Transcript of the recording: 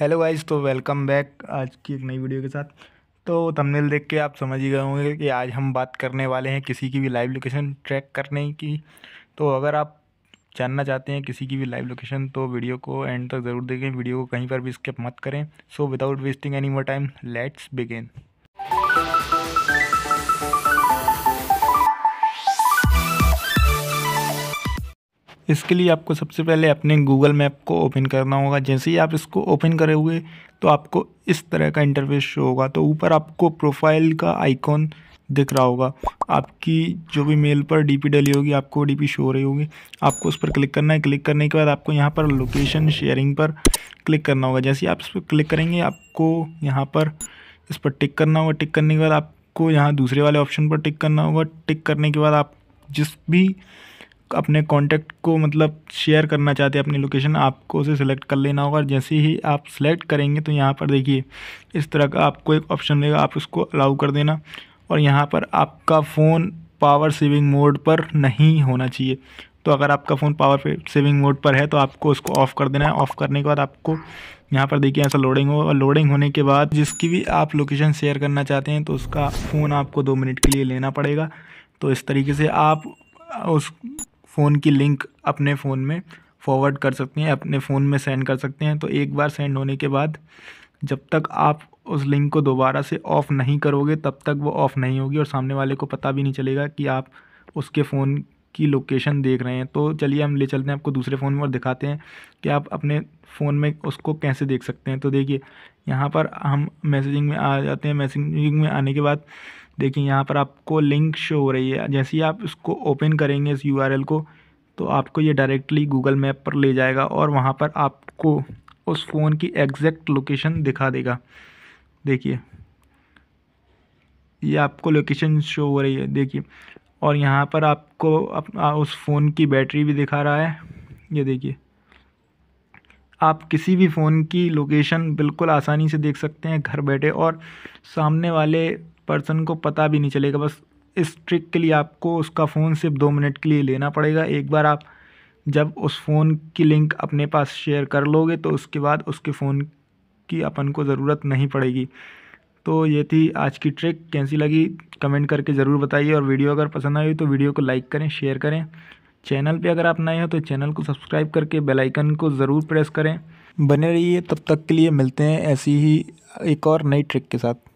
hello guys तो welcome back आज की एक नई वीडियो के साथ तो थंबनेल देख के आप समझ ही गए होंगे कि आज हम बात करने वाले हैं किसी की भी लाइव लोकेशन ट्रैक करने की तो अगर आप जानना चाहते हैं किसी की भी लाइव लोकेशन तो वीडियो को एंड तक ज़रूर देखें वीडियो को कहीं पर भी स्किप मत करें so without wasting any more time let's begin इसके लिए आपको सबसे पहले अपने गूगल मैप को ओपन करना होगा जैसे ही आप इसको ओपन करे तो आपको इस तरह का इंटरफेस शो होगा तो ऊपर आपको प्रोफाइल का आइकॉन दिख रहा होगा आपकी जो भी मेल पर डीपी डली होगी आपको डीपी शो हो रही होगी आपको उस पर क्लिक करना है क्लिक करने के बाद आपको यहाँ पर लोकेशन शेयरिंग पर क्लिक करना होगा जैसे ही आप इस पर क्लिक करेंगे आपको यहाँ पर इस पर टिक करना होगा टिक करने के बाद आपको यहाँ दूसरे वाले ऑप्शन पर टिक करना होगा टिक करने के बाद आप जिस भी अपने कॉन्टैक्ट को मतलब शेयर करना चाहते हैं अपनी लोकेशन आपको उसे सिलेक्ट कर लेना होगा जैसे ही आप सिलेक्ट करेंगे तो यहाँ पर देखिए इस तरह का आपको एक ऑप्शन देगा आप उसको अलाउ कर देना और यहाँ पर आपका फ़ोन पावर सेविंग मोड पर नहीं होना चाहिए तो अगर आपका फ़ोन पावर सेविंग मोड पर है तो आपको उसको ऑफ़ कर देना है ऑफ़ करने के बाद आपको यहाँ पर देखिए ऐसा लोडिंग हो और लोडिंग होने के बाद जिसकी भी आप लोकेशन शेयर करना चाहते हैं तो उसका फ़ोन आपको दो मिनट के लिए लेना पड़ेगा तो इस तरीके से आप उस फ़ोन की लिंक अपने फ़ोन में फॉरवर्ड कर सकते हैं अपने फ़ोन में सेंड कर सकते हैं तो एक बार सेंड होने के बाद जब तक आप उस लिंक को दोबारा से ऑफ़ नहीं करोगे तब तक वो ऑफ़ नहीं होगी और सामने वाले को पता भी नहीं चलेगा कि आप उसके फ़ोन की लोकेशन देख रहे हैं तो चलिए हम ले चलते हैं आपको दूसरे फ़ोन में और दिखाते हैं कि आप अपने फ़ोन में उसको कैसे देख सकते हैं तो देखिए यहाँ पर हम मैसेजिंग में आ जाते हैं मैसेजिंग में आने के बाद देखिए यहाँ पर आपको लिंक शो हो रही है जैसे ही आप इसको ओपन करेंगे इस यू को तो आपको ये डायरेक्टली गूगल मैप पर ले जाएगा और वहाँ पर आपको उस फ़ोन की एग्जैक्ट लोकेशन दिखा देगा देखिए ये आपको लोकेशन शो हो रही है देखिए और यहाँ पर आपको अपना उस फ़ोन की बैटरी भी दिखा रहा है ये देखिए आप किसी भी फ़ोन की लोकेशन बिल्कुल आसानी से देख सकते हैं घर बैठे और सामने वाले पर्सन को पता भी नहीं चलेगा बस इस ट्रिक के लिए आपको उसका फ़ोन सिर्फ दो मिनट के लिए लेना पड़ेगा एक बार आप जब उस फ़ोन की लिंक अपने पास शेयर कर लोगे तो उसके बाद उसके फ़ोन की अपन को ज़रूरत नहीं पड़ेगी तो ये थी आज की ट्रिक कैसी लगी कमेंट करके ज़रूर बताइए और वीडियो अगर पसंद आई तो वीडियो को लाइक करें शेयर करें चैनल पे अगर आप नए हो तो चैनल को सब्सक्राइब करके बेल आइकन को ज़रूर प्रेस करें बने रहिए तब तक के लिए मिलते हैं ऐसी ही एक और नई ट्रिक के साथ